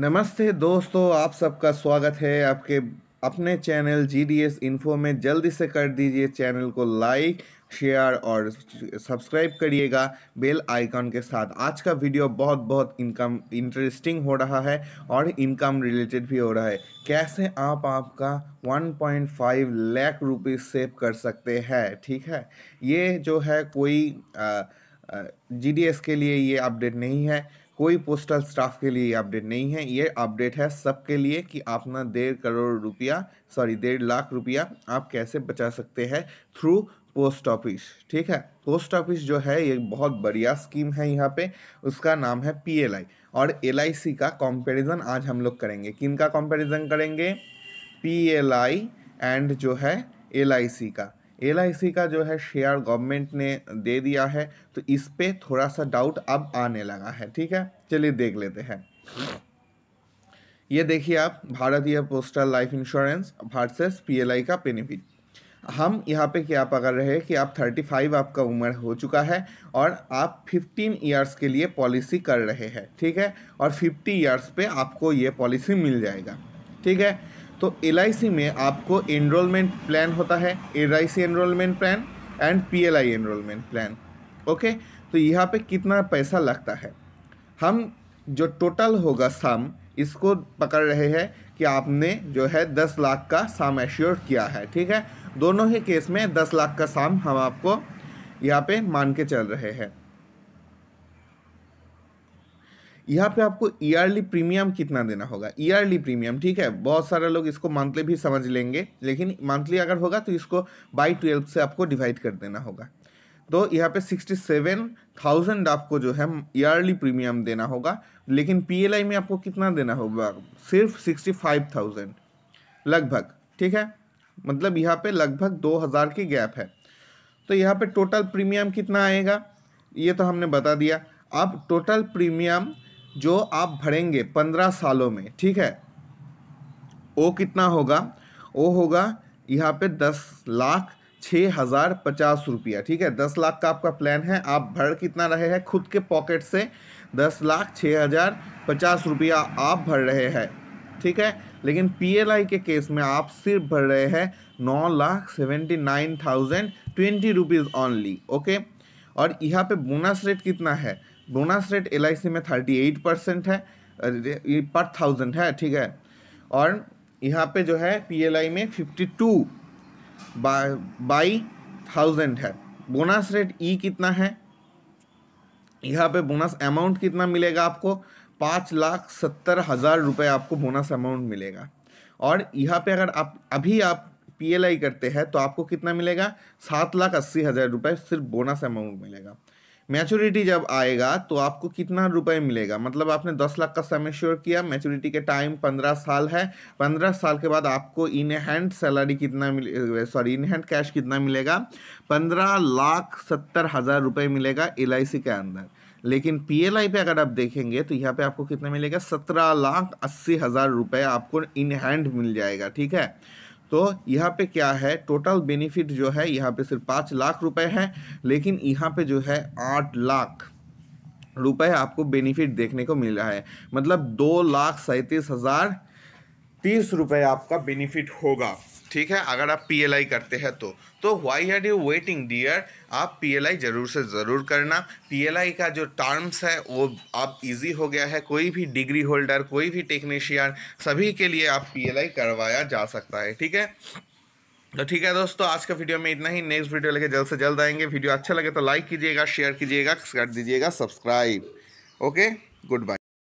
नमस्ते दोस्तों आप सबका स्वागत है आपके अपने channel G D S info में जल्दी से कर दीजिए चैनल को लाइक शेयर और सब्सक्राइब करिएगा बेल आइकन के साथ आज का वीडियो बहुत बहुत इनकम इंटरेस्टिंग हो रहा है और इनकम रिलेटेड भी हो रहा है कैसे आप आपका 1.5 लाख रुपीस सेव कर सकते हैं ठीक है ये जो है कोई जी डी एस के लिए ये अपडेट नहीं है कोई पोस्टल स्टाफ के लिए ये अपडेट नहीं है ये अपडेट है सबके लिए कि आप ना डेढ़ करोड़ रुपया सॉरी डेढ़ लाख रुपया आप कैसे बचा सकते हैं थ्रू पोस्ट ऑफिस ठीक है पोस्ट ऑफिस जो है ये बहुत बढ़िया स्कीम है यहाँ पे उसका नाम है पी और एल का कंपैरिजन आज हम लोग करेंगे किन का कंपैरिजन करेंगे पी एंड जो है एल का एल का जो है शेयर गवर्नमेंट ने दे दिया है तो इस पर थोड़ा सा डाउट अब आने लगा है ठीक है चलिए देख लेते हैं ये देखिए आप भारतीय postal life insurance versus PLI का बेनिफिट हम यहाँ पे क्या पकड़ रहे हैं कि आप 35 आपका उम्र हो चुका है और आप 15 इयर्स के लिए पॉलिसी कर रहे हैं ठीक है और 50 इयर्स पे आपको ये पॉलिसी मिल जाएगा ठीक है तो एल में आपको एनरोलमेंट प्लान होता है L I enrolment plan and P L I enrolment plan okay तो यहाँ पे कितना पैसा लगता है हम जो टोटल होगा सम इसको पकड़ रहे हैं कि आपने जो है दस लाख का साम एश्योर किया है ठीक है दोनों ही केस में दस लाख का साम हम आपको यहाँ पे मान के चल रहे हैं यहाँ पे आपको ईयरली प्रीमियम कितना देना होगा ईयरली प्रीमियम ठीक है बहुत सारे लोग इसको मंथली भी समझ लेंगे लेकिन मंथली अगर होगा तो इसको बाई ट्वेल्व से आपको डिवाइड कर देना होगा तो यहाँ पे सिक्सटी सेवन थाउजेंड आपको जो है ईयरली प्रीमियम देना होगा लेकिन पीएलआई में आपको कितना देना होगा सिर्फ सिक्सटी फाइव थाउजेंड लगभग ठीक है मतलब यहाँ पे लगभग दो हज़ार की गैप है तो यहाँ पे टोटल प्रीमियम कितना आएगा ये तो हमने बता दिया अब टोटल प्रीमियम जो आप भरेंगे पंद्रह सालों में ठीक है वो कितना होगा वो होगा यहाँ पे दस लाख छः हज़ार पचास रुपया ठीक है दस लाख का आपका प्लान है आप भर कितना रहे हैं खुद के पॉकेट से दस लाख छः हज़ार पचास रुपया आप भर रहे हैं ठीक है लेकिन पीएलआई के केस में आप सिर्फ भर रहे हैं नौ lakh seventy nine thousand twenty rupees only okay और यहाँ पे बोनस रेट कितना है बोनस रेट एल में थर्टी एट परसेंट है पर थाउजेंड है ठीक है और यहाँ पे जो है पीएलआई में फिफ्टी टू बाई थाउजेंड है बोनस रेट ई कितना है यहाँ पे बोनस अमाउंट कितना मिलेगा आपको पाँच लाख सत्तर हज़ार रुपये आपको बोनस अमाउंट मिलेगा और यहाँ पे अगर आप अभी आप पीएलआई करते हैं तो आपको कितना मिलेगा सात लाख अस्सी हज़ार रुपये सिर्फ बोनस अमाउंट मिलेगा मैच्योरिटी जब आएगा तो आपको कितना रुपए मिलेगा मतलब आपने दस लाख का सम श्योर किया मैच्योरिटी के टाइम पंद्रह साल है पंद्रह साल के बाद आपको इन हैंड सैलरी कितना मिले सॉरी इन हैंड कैश कितना मिलेगा पंद्रह लाख सत्तर हज़ार रुपये मिलेगा एल के अंदर लेकिन पीएलआई पे अगर आप देखेंगे तो यहाँ पे आपको कितना मिलेगा सत्रह लाख अस्सी हज़ार रुपये आपको इन हैंड मिल जाएगा ठीक है तो यहाँ पे क्या है टोटल बेनिफिट जो है यहाँ पे सिर्फ पाँच लाख रुपए है लेकिन यहाँ पे जो है आठ लाख रुपए आपको बेनिफिट देखने को मिल रहा है मतलब दो लाख सैंतीस हज़ार तीस रुपये आपका बेनिफिट होगा ठीक है अगर आप पीएलआई करते हैं तो तो why are you waiting dear आप पीएलआई ज़रूर से ज़रूर करना पीएलआई का जो टर्म्स है वो आप इजी हो गया है कोई भी डिग्री होल्डर कोई भी टेक्नीशियन सभी के लिए आप पीएलआई करवाया जा सकता है ठीक है तो ठीक है दोस्तों आज का वीडियो में इतना ही नेक्स्ट वीडियो लेके जल्द से जल्द आएंगे वीडियो अच्छा लगे तो लाइक कीजिएगा शेयर कीजिएगा कर दीजिएगा सब्सक्राइब ओके गुड बाय